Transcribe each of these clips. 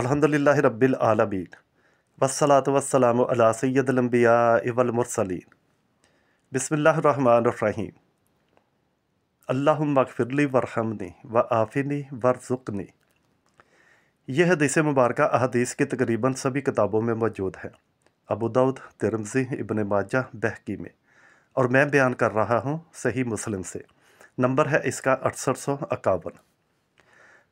الحمد للہ رب العالمین والصلاة والسلام علی علیہ سید الانبیاء والمرسلین بسم اللہ الرحمن الرحیم اللہم مغفر البرحمنی و آفنی ورژنی یہ حدیث مبارکہ احادیث کی تقریباً سبھی کتابوں میں موجود ہیں ابو دعوت ترمزی ابن ماجہ بہکی میں اور میں بیان کر رہا ہوں صحیح مسلم سے نمبر ہے اس کا اٹسٹھ سو اکاون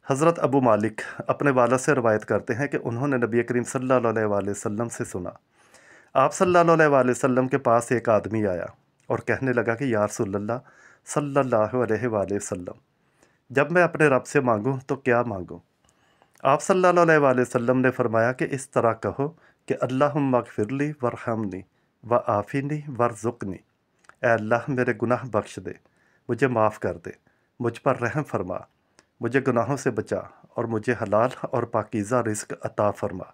حضرت ابو مالک اپنے والد سے روایت کرتے ہیں کہ انہوں نے نبی کریم صلی اللہ علیہ وآلہ وسلم سے سنا آپ صلی اللہ علیہ وآلہ وسلم کے پاس ایک آدمی آیا اور کہنے لگا کہ یا رسول اللہ صلی اللہ علیہ وآلہ وسلم جب میں اپنے رب سے مانگوں تو کیا مانگوں آپ صلی اللہ علیہ وآلہ وسلم نے فرمایا کہ اس طرح کہو کہ اللہ مغفرلی ورحمنی ورحم و آفینی ورزقنی اے اللہ میرے گناہ بخش دے مجھے معاف کر دے مجھ پر رحم فرما مجھے گناہوں سے بچا اور مجھے حلال اور پاکیزہ رزق عطا فرما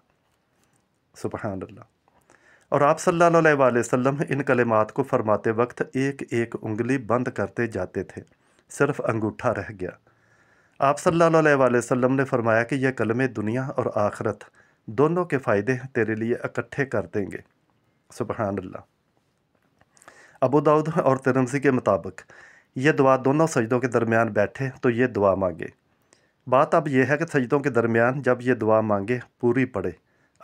سبحان اللہ اور آپ صلی اللہ علیہ وآلہ وسلم ان کلمات کو فرماتے وقت ایک ایک انگلی بند کرتے جاتے تھے صرف انگوٹھا رہ گیا آپ صلی اللہ علیہ وآلہ وسلم نے فرمایا کہ یہ کلمے دنیا اور آخرت دونوں کے فائدے تیرے لیے اکٹھے کر دیں گے سبحان اللہ ابو ابودھ اور ترمزی کے مطابق یہ دعا دونوں سجدوں کے درمیان بیٹھے تو یہ دعا مانگے بات اب یہ ہے کہ سجدوں کے درمیان جب یہ دعا مانگے پوری پڑے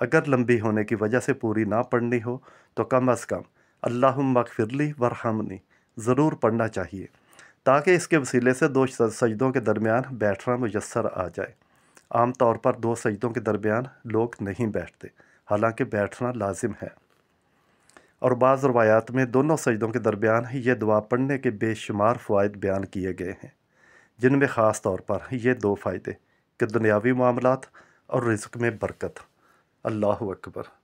اگر لمبی ہونے کی وجہ سے پوری نہ پڑھنی ہو تو کم از کم اللہ مغفرلی ورحمنی ضرور پڑھنا چاہیے تاکہ اس کے وسیلے سے دو سجدوں کے درمیان بیٹھنا میسر آ جائے عام طور پر دو سجدوں کے درمیان لوگ نہیں بیٹھتے حالانکہ بیٹھنا لازم ہے اور بعض روایات میں دونوں سجدوں کے درمیان یہ دعا پڑھنے کے بے شمار فوائد بیان کیے گئے ہیں جن میں خاص طور پر یہ دو فائدے کہ دنیاوی معاملات اور رزق میں برکت اللہ اکبر